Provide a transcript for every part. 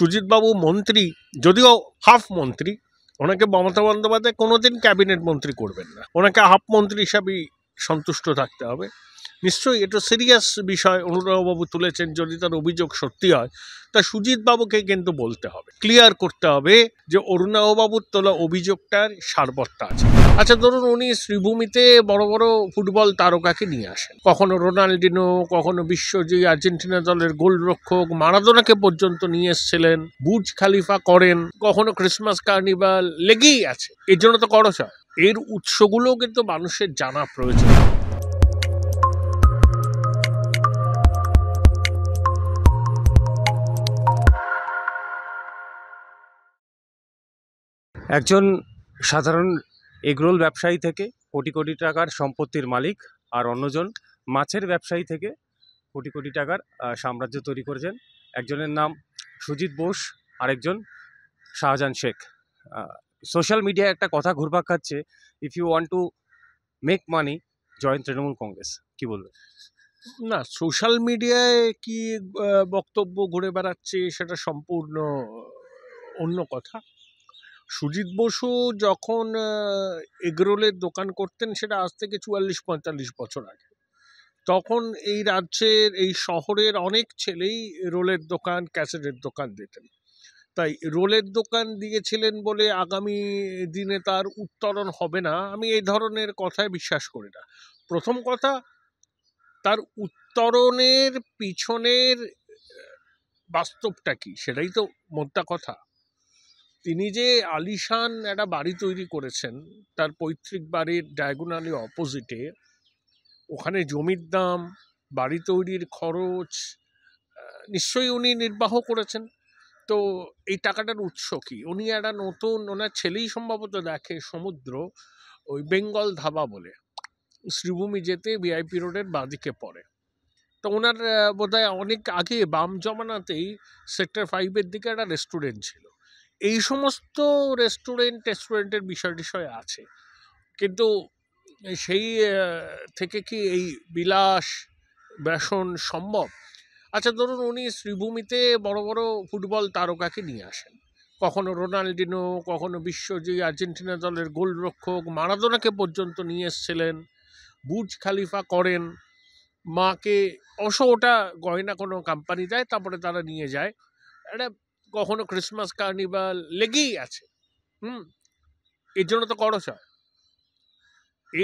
সুজিতবাবু মন্ত্রী যদিও হাফ মন্ত্রী ওনাকে মমতা বন্দ্যোপাধ্যায় কোনোদিন ক্যাবিনেট মন্ত্রী করবেন না ওনাকে হাফ মন্ত্রী হিসাবেই সন্তুষ্ট থাকতে হবে নিশ্চয়ই এটা সিরিয়াস বিষয় অনুরাগবাবু তুলেছেন যদি তার অভিযোগ সত্যি হয় তা সুজিতবাবুকে কিন্তু বলতে হবে ক্লিয়ার করতে হবে যে অরুণাবাবুর তোলা অভিযোগটার সারবত্তা আছে আচ্ছা ধরুন উনি শ্রীভূমিতে বড় বড় ফুটবল তারকাকে নিয়ে আসেন কখনো রোনাল্ডিনো কখনো বিশ্বজয়ী আর্জেন্টিনা দলের গোলরক্ষক মারাদোনাকে পর্যন্ত নিয়ে এসছিলেন বুর্জ খালিফা করেন কখনো ক্রিসমাস কার্নিভাল লেগেই আছে এর জন্য তো খরচ হয় এর উৎসগুলো কিন্তু মানুষের জানা প্রয়োজন একজন সাধারণ এগরোল ব্যবসায়ী থেকে কোটি কোটি টাকার সম্পত্তির মালিক আর অন্যজন মাছের ব্যবসায়ী থেকে কোটি কোটি টাকার সাম্রাজ্য তৈরি করেছেন একজনের নাম সুজিত বোস আরেকজন শাহজাহান শেখ সোশ্যাল মিডিয়ায় একটা কথা ঘুরপাক খাচ্ছে if you want to make money join Trinamool Congress কি বলবেন না সোশ্যাল মিডিয়ায় কি বক্তব্য ঘুরে বেড়াচ্ছে সেটা সম্পূর্ণ অন্য কথা সুজিত বসু যখন এগরোলের দোকান করতেন সেটা আজ থেকে চুয়াল্লিশ পঁয়তাল্লিশ বছর আগে তখন এই রাজ্যের এই শহরের অনেক ছেলেই রোলের দোকান ক্যাসেটের দোকান দিতেন তাই রোলের দোকান দিয়েছিলেন বলে আগামী দিনে তার উত্তরণ হবে না আমি এই ধরনের কথায় বিশ্বাস করি না প্রথম কথা তার উত্তরণের পিছনের বাস্তবটা কি সেটাই তো মোদ্দা কথা তিনি যে আলিশান একটা বাড়ি তৈরি করেছেন তার পৈতৃক বাড়ির ডায়াগোনালি অপোজিটে ওখানে জমির দাম বাড়ি তৈরির খরচ নিশ্চয়ই উনি নির্বাহ করেছেন তো এই টাকাটার উৎস কি উনি একটা নতুন ওনার ছেলেই সম্ভবত দেখে সমুদ্র ওই বেঙ্গল ধাবা বলে শ্রীভূমি যেতে ভিআইপি রোডের বাঁদিকে পড়ে তো ওনার বোধহয় অনেক আগে বাম জমানাতেই সেক্টর ফাইভের দিকে একটা রেস্টুরেন্ট ছিল এই সমস্ত রেস্টুরেন্ট রেস্টুরেন্টের বিষয় টিষয় আছে কিন্তু সেই থেকে কি এই বিলাস ব্যাসন সম্ভব আচ্ছা ধরুন উনি শ্রীভূমিতে বড় বড় ফুটবল তারকাকে নিয়ে আসেন কখনো রোনাল্ডিনো কখনো বিশ্বজয়ী আর্জেন্টিনা দলের গোলরক্ষক মারাদোনাকে পর্যন্ত নিয়ে এসছিলেন বুজ খালিফা করেন মাকে অবশ্য ওটা গয়না কোনো কোম্পানি দেয় তারপরে তারা নিয়ে যায় একটা কখনো ক্রিসমাস কার্নিভাল লেগেই আছে হুম এর জন্য তো খরচ হয়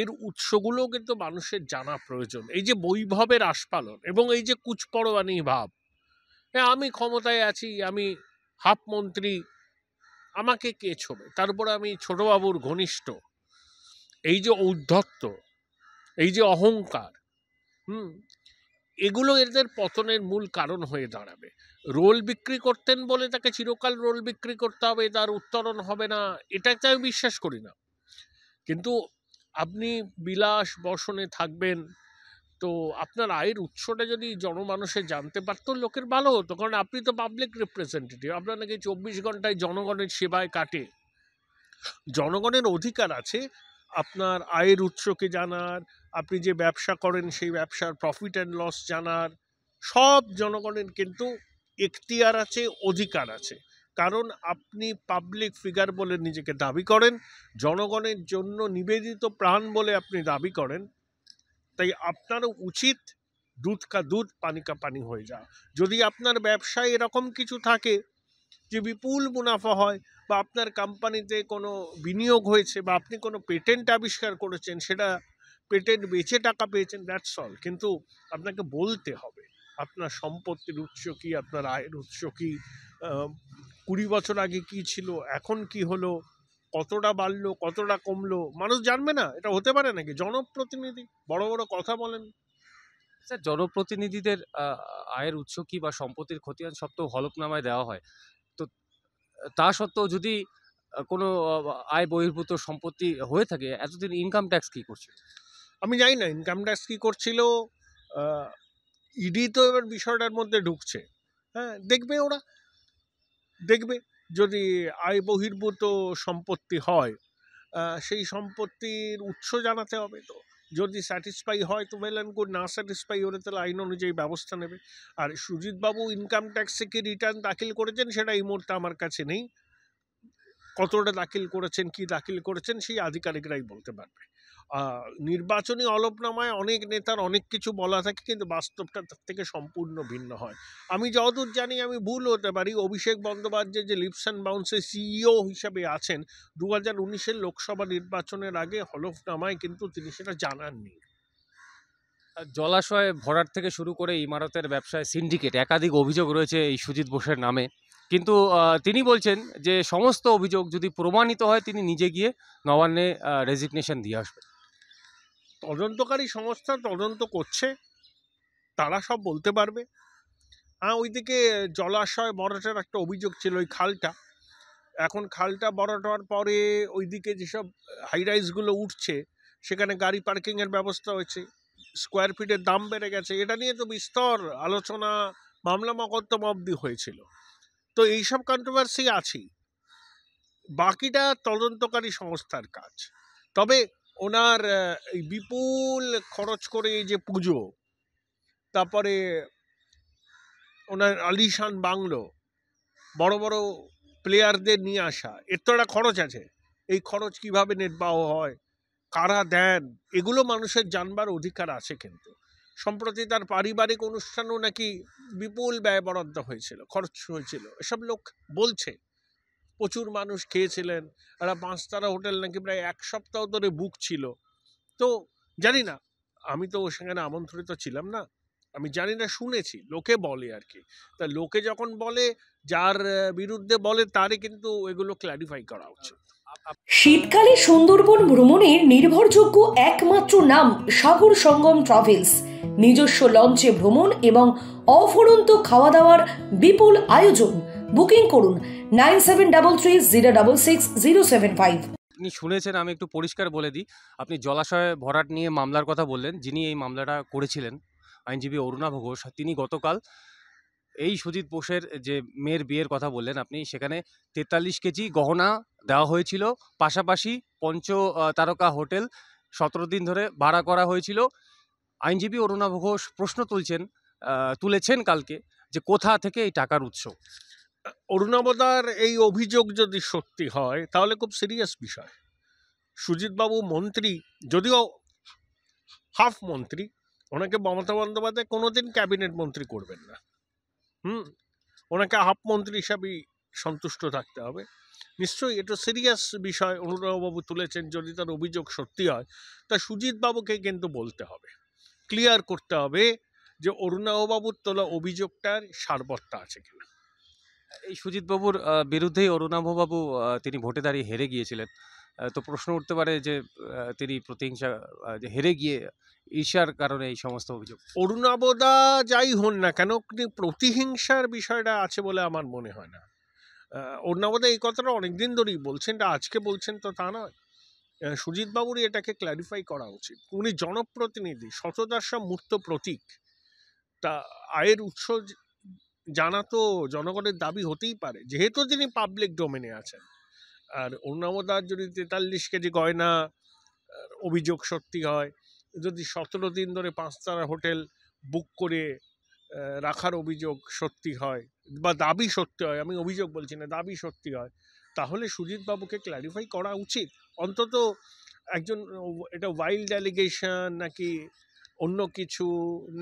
এর উৎসগুলো কিন্তু মানুষের জানা প্রয়োজন এই যে বৈভবের আস্পালন এবং এই যে কুচপরবানি ভাব হ্যাঁ আমি ক্ষমতায় আছি আমি হাফ মন্ত্রী আমাকে কে ছোবে তারপরে আমি ছোটবাবুর ঘনিষ্ঠ এই যে ঔদ্ধত্য এই যে অহংকার হুম এগুলো এদের পতনের মূল কারণ হয়ে দাঁড়াবে রোল বিক্রি করতেন বলে তাকে চিরকাল রোল বিক্রি করতে হবে তার উত্তরণ হবে না এটাকে আমি বিশ্বাস করি না কিন্তু আপনি বিলাস বসনে থাকবেন তো আপনার আয়ের উৎসটা যদি জনমানুষে জানতে পারতো লোকের ভালো হতো কারণ আপনি তো পাবলিক রিপ্রেজেন্টেটিভ আপনার নাকি চব্বিশ ঘন্টায় জনগণের সেবায় কাটে জনগণের অধিকার আছে আপনার আয়ের উৎসকে জানার আপনি যে ব্যবসা করেন সেই ব্যবসার প্রফিট অ্যান্ড লস জানার সব জনগণের কিন্তু এখতিয়ার আছে অধিকার আছে কারণ আপনি পাবলিক ফিগার বলে নিজেকে দাবি করেন জনগণের জন্য নিবেদিত প্রাণ বলে আপনি দাবি করেন তাই আপনারও উচিত দুধ কা দুধ পানি কা পানি হয়ে যাওয়া যদি আপনার ব্যবসায় এরকম কিছু থাকে যে বিপুল মুনাফা হয় বা আপনার কোম্পানিতে কোনো বিনিয়োগ হয়েছে বা আপনি কোনো পেটেন্ট আবিষ্কার করেছেন সেটা পেটেন্ট বেচে টাকা পেয়েছেন দ্যাটস অল কিন্তু আপনাকে বলতে হবে আপনার সম্পত্তির উৎস কী আপনার আয়ের উৎস কী কুড়ি বছর আগে কি ছিল এখন কি হলো কতটা বাড়লো কতটা কমলো মানুষ জানবে না এটা হতে পারে নাকি জনপ্রতিনিধি বড় বড় কথা বলেন স্যার জনপ্রতিনিধিদের আয়ের উৎস কী বা সম্পত্তির ক্ষতিয়ান সব তো হলফনামায় দেওয়া হয় তো তা সত্ত্বেও যদি কোনো আয় বহির্ভূত সম্পত্তি হয়ে থাকে এতদিন ইনকাম ট্যাক্স কী করছিল আমি জানি না ইনকাম ট্যাক্স কী করছিল ইডি তো এবার বিষয়টার মধ্যে ঢুকছে হ্যাঁ দেখবে ওরা দেখবে যদি আয় বহির্ভূত সম্পত্তি হয় সেই সম্পত্তির উৎস জানাতে হবে তো যদি স্যাটিসফাই হয় তো ওয়েল গুড না স্যাটিসফাই হলে তাহলে আইন অনুযায়ী ব্যবস্থা নেবে আর সুজিতবাবু ইনকাম ট্যাক্সে কি রিটার্ন দাখিল করেছেন সেটা এই মুহূর্তে আমার কাছে নেই কতটা দাখিল করেছেন কি দাখিল করেছেন সেই আধিকারিকরাই বলতে পারবে নির্বাচনী অলোকনামায় অনেক নেতার অনেক কিছু বলা থাকে কিন্তু বাস্তবটা তার থেকে সম্পূর্ণ ভিন্ন হয় আমি যতদূর জানি আমি ভুল হতে পারি অভিষেক বন্দ্যোপাধ্যায় যে লিপস অ্যান্ড বাউন্সের সিইও হিসেবে আছেন দু হাজার উনিশের লোকসভা নির্বাচনের আগে হলফনামায় কিন্তু তিনি সেটা জানাননি জলাশয়ে ভরার থেকে শুরু করে ইমারতের ব্যবসায় সিন্ডিকেট একাধিক অভিযোগ রয়েছে এই সুজিত বোসের নামে কিন্তু তিনি বলছেন যে সমস্ত অভিযোগ যদি প্রমাণিত হয় তিনি নিজে গিয়ে নবান্নে রেজিগনেশন দিয়ে আসবেন তদন্তকারী সংস্থা তদন্ত করছে তারা সব বলতে পারবে হ্যাঁ ওইদিকে জলাশয় বরাটার একটা অভিযোগ ছিল ওই খালটা এখন খালটা বরাটার পরে ওইদিকে যেসব হাইরাইজগুলো উঠছে সেখানে গাড়ি পার্কিংয়ের ব্যবস্থা হয়েছে স্কোয়ার ফিটের দাম বেড়ে গেছে এটা নিয়ে তো বিস্তর আলোচনা মামলা মকদ্দম অবধি হয়েছিল তো এইসব কন্ট্রোভার্সি আছেই বাকিটা তদন্তকারী সংস্থার কাজ তবে ওনার বিপুল খরচ করে যে পুজো তারপরে ওনার আলিশান বাংলো বড় বড় প্লেয়ারদের নিয়ে আসা এর তো একটা খরচ আছে এই খরচ কিভাবে নির্বাহ হয় কারা দেন এগুলো মানুষের জানবার অধিকার আছে কিন্তু সম্প্রতি তার পারিবারিক অনুষ্ঠানও নাকি বিপুল ব্যয় বরাদ্দ হয়েছিল খরচ হয়েছিল এসব লোক বলছে প্রচুর মানুষ খেয়েছিলেন একটা পাঁচতারা হোটেল নাকি প্রায় এক সপ্তাহ ধরে বুক ছিল তো জানি না আমি তো সেখানে আমন্ত্রিত ছিলাম না আমি জানি না শুনেছি লোকে বলে আর কি তা লোকে যখন বলে যার বিরুদ্ধে বলে তারই কিন্তু এগুলো ক্ল্যারিফাই করা উচিত শীতকালে সুন্দরবন ভ্রমণের নির্ভরযোগ্য একমাত্র নাম সাগর সঙ্গম ট্রাভেলস নিজস্ব লঞ্চে ভ্রমণ এবং অফুরন্ত খাওয়া দাওয়ার বিপুল আয়োজন বুকিং করুন nine seven double three zero double six zero seven five আপনি শুনেছেন আমি একটু পরিষ্কার বলে দিই আপনি জলাশয়ে ভরাট নিয়ে মামলার কথা বললেন যিনি এই মামলাটা করেছিলেন আইনজীবী অরুণাভ ঘোষ তিনি গতকাল এই সুজিত বোসের যে মেয়ের বিয়ের কথা বললেন আপনি সেখানে তেতাল্লিশ কেজি গহনা দেওয়া হয়েছিল পাশাপাশি পঞ্চ তারকা হোটেল সতেরো দিন ধরে ভাড়া করা হয়েছিল আইনজীবী অরুণাভ ঘোষ প্রশ্ন তুলছেন তুলেছেন কালকে যে কোথা থেকে এই টাকার উৎস অরুণাবদার এই অভিযোগ যদি সত্যি হয় তাহলে খুব সিরিয়াস বিষয় সুজিতবাবু মন্ত্রী যদিও হাফ মন্ত্রী ওনাকে মমতা বন্দ্যোপাধ্যায় কোনোদিন ক্যাবিনেট মন্ত্রী করবেন না হুম ওনাকে হাফ মন্ত্রী হিসাবেই সন্তুষ্ট থাকতে হবে নিশ্চয়ই এটা সিরিয়াস বিষয় অনুরাগবাবু তুলেছেন যদি তার অভিযোগ সত্যি হয় তা সুজিতবাবুকে কিন্তু বলতে হবে ক্লিয়ার করতে হবে যে অরুণাবাবুর তোলা অভিযোগটার সারবত্তা আছে কিনা এই সুজিতবাবুর বিরুদ্ধেই অরুণাভবাবু তিনি ভোটে দাঁড়িয়ে হেরে গিয়েছিলেন তো প্রশ্ন উঠতে পারে যে তিনি প্রতিহিংসা যে হেরে গিয়ে ঈর্ষার কারণে এই সমস্ত অভিযোগ অরুণাবদা যাই হন না কেন প্রতিহিংসার বিষয়টা আছে বলে আমার মনে হয় না অরুণাবদা এই কথাটা অনেকদিন ধরেই বলছেন আজকে বলছেন তো তা নয় সুজিতবাবুরই এটাকে ক্ল্যারিফাই করা উচিত উনি জনপ্রতিনিধি সব মূর্ত প্রতীক তা আয়ের উৎস জানা তো জনগণের দাবি হতেই পারে যেহেতু তিনি পাবলিক ডোমেনে আছেন আর অন্যামদার যদি তেতাল্লিশ কেজি গয়না অভিযোগ সত্যি হয় যদি সতেরো দিন ধরে পাঁচতারা হোটেল বুক করে রাখার অভিযোগ সত্যি হয় বা দাবি সত্যি হয় আমি অভিযোগ বলছি না দাবি সত্যি হয় তাহলে সুজিতবাবুকে ক্ল্যারিফাই করা উচিত অন্তত একজন এটা ওয়াইল্ড অ্যালিগেশন নাকি অন্য কিছু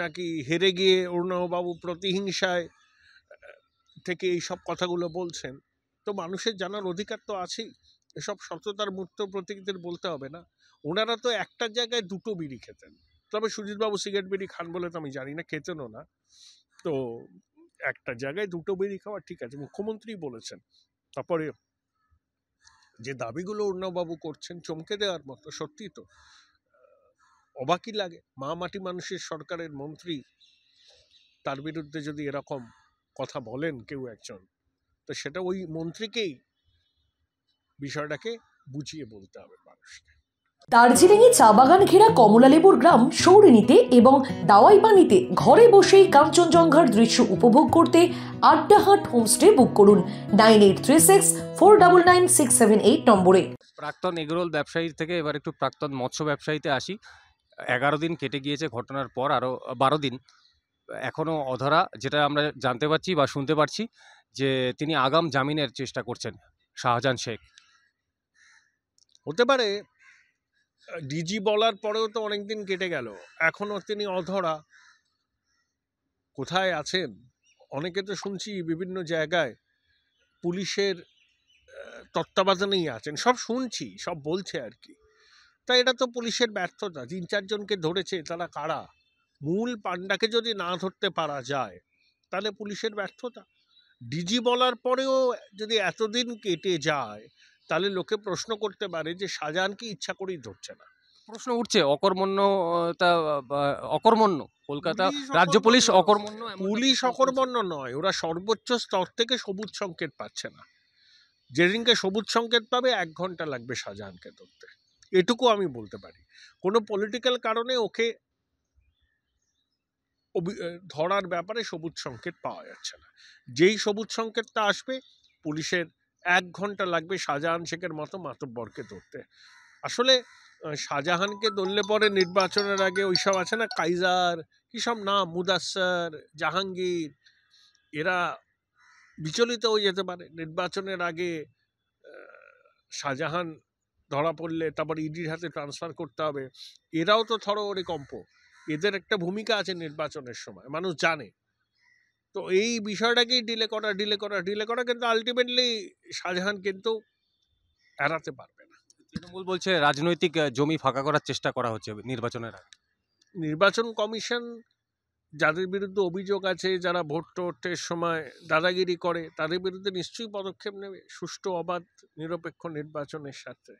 নাকি হেরে গিয়ে অরুণবাবু প্রতিহিংসায় থেকে এই সব কথাগুলো বলছেন তো মানুষের জানার অধিকার তো আছেই এসব সততার মূর্ত প্রতীকদের বলতে হবে না ওনারা তো একটা জায়গায় দুটো বিড়ি খেতেন তবে সুজিতবাবু সিগারেট বিড়ি খান বলে তো আমি জানি না খেতেনও না তো একটা জায়গায় দুটো বিড়ি খাওয়া ঠিক আছে মুখ্যমন্ত্রী বলেছেন তারপরে যে দাবিগুলো অন্যবাবু করছেন চমকে দেওয়ার মতো সত্যি তো অবাকই লাগে মা মাটি মানুষের সরকারের মন্ত্রী তার বিরুদ্ধে যদি এরকম কথা বলেন কেউ একজন তো সেটা ওই মন্ত্রীকেই বিষয়টাকে বুঝিয়ে বলতে হবে মানুষকে দার্জিলিংয়ে চা বাগান ঘেরা কমলালেবুর গ্রাম সৌরিনীতে এবং দাওয়াই পানিতে ঘরে বসেই কাঞ্চনজঙ্ঘার দৃশ্য উপভোগ করতে আড্ডাহাট হোমস্টে বুক করুন nine eight three six four double nine six seven eight নম্বরে প্রাক্তন এগরোল ব্যবসায়ী থেকে এবার একটু প্রাক্তন মৎস্য ব্যবসায়ীতে আসি এগারো দিন কেটে গিয়েছে ঘটনার পর আরও বারো দিন এখনও অধরা যেটা আমরা জানতে পারছি বা শুনতে পারছি যে তিনি আগাম জামিনের চেষ্টা করছেন শাহজাহান শেখ হতে পারে ডিজি বলার পরেও তো অনেক দিন কেটে গেল এখনও তিনি অধরা কোথায় আছেন অনেকে তো শুনছি বিভিন্ন জায়গায় পুলিশের তত্ত্বাবধানেই আছেন সব শুনছি সব বলছে আর কি তাই এটা তো পুলিশের ব্যর্থতা তিন চারজনকে ধরেছে তারা কারা মূল পান্ডাকে যদি না ধরতে পারা যায় তাহলে পুলিশের ব্যর্থতা ডিজি বলার পরেও যদি এতদিন কেটে যায় তাহলে লোকে প্রশ্ন করতে পারে যে শাহজাহান কি ইচ্ছা করেই ধরছে না প্রশ্ন উঠছে অকর্মণ্যতা অকর্মণ্য কলকাতা রাজ্য পুলিশ অকর্মণ্য পুলিশ অকর্মণ্য নয় ওরা সর্বোচ্চ স্তর থেকে সবুজ সংকেত পাচ্ছে না যেদিনকে সবুজ সংকেত পাবে এক ঘন্টা লাগবে শাহজাহানকে ধরতে এটুকু আমি বলতে পারি কোনো পলিটিক্যাল কারণে ওকে ধরার ব্যাপারে সবুজ সংকেত পাওয়া যাচ্ছে না যেই সবুজ সংকেতটা আসবে পুলিশের এক ঘন্টা লাগবে শাহজাহান শেখের মতো মাতব্বরকে ধরতে আসলে শাহজাহানকে ধরলে পরে নির্বাচনের আগে ওইসব আছে না কাইজার সব না মুদাসসার জাহাঙ্গীর এরা বিচলিত হয়ে যেতে পারে নির্বাচনের আগে শাহজাহান ধরা পড়লে তারপর ইডির হাতে ট্রান্সফার করতে হবে এরাও তো ওরে কম্প এদের একটা ভূমিকা আছে নির্বাচনের সময় মানুষ জানে তো এই বিষয়টাকেই ডিলে করা ডিলে করা ডিলে করা কিন্তু আলটিমেটলি শাহজাহান কিন্তু এড়াতে পারবে না তৃণমূল বলছে রাজনৈতিক জমি ফাঁকা করার চেষ্টা করা হচ্ছে নির্বাচনের আগে নির্বাচন কমিশন যাদের বিরুদ্ধে অভিযোগ আছে যারা ভোট টোটের সময় দাদাগিরি করে তাদের বিরুদ্ধে নিশ্চয়ই পদক্ষেপ নেবে সুষ্ঠু অবাধ নিরপেক্ষ নির্বাচনের সাথে